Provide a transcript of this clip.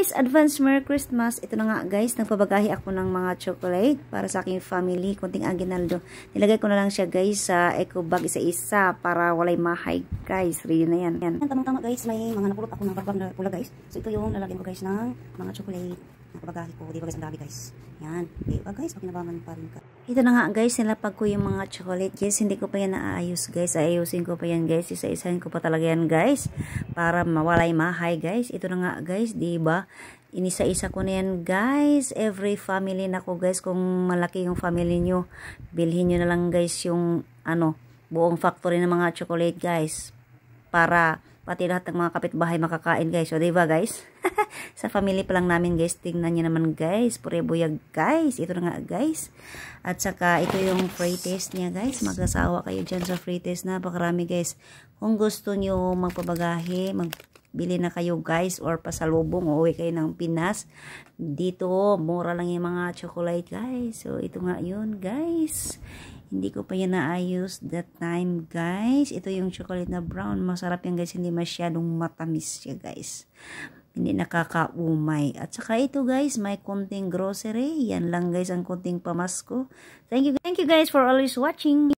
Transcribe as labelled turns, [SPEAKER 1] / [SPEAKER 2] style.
[SPEAKER 1] Please advance Merry Christmas. Ito na nga guys, nagpabagahi ako ng mga chocolate para sa aking family. Kunting aginaldo. Nilagay ko na lang siya guys sa eco bag isa-isa para walay mahay guys. Ready na yan. yan.
[SPEAKER 2] Tamang-tama guys, may mga napulot ako ng barbag na pula guys. So ito yung lalagyan ko guys ng mga chocolate kapagahi ko. ba guys, ang dami guys. Yan. Diba guys, pag pa rin ka.
[SPEAKER 1] Ito na nga guys, nilapag ko yung mga chocolate. Yes, hindi ko pa yan naaayos guys. Aayusin ko pa yan guys. Isa-isahin ko pa talaga yan guys. Para mawalay mahay guys. Ito na nga guys, ba? Inisa-isa ko na yan guys. Every family na ko guys. Kung malaki yung family nyo, bilhin nyo na lang guys yung ano, buong factory ng mga chocolate guys. Para pati lahat ng mga kapitbahay makakain guys. O diba guys? sa family pa lang namin guys. Tingnan nyo naman guys. Pure guys. Ito na nga guys. At saka ito yung free test niya guys. Magsasawa kayo dyan sa free test na. Pakarami guys. Kung gusto nyo magpabagahe, magbili na kayo guys or pasalubong uuwi kayo ng Pinas dito mura lang yung mga chocolate guys so ito nga yun guys hindi ko pa yan naayos that time guys ito yung chocolate na brown masarap yan guys hindi masyadong matamis siya guys hindi nakakaumay. At saka ito guys, may konting grocery. Yan lang guys ang konting pamasko. Thank you, thank you guys for always watching.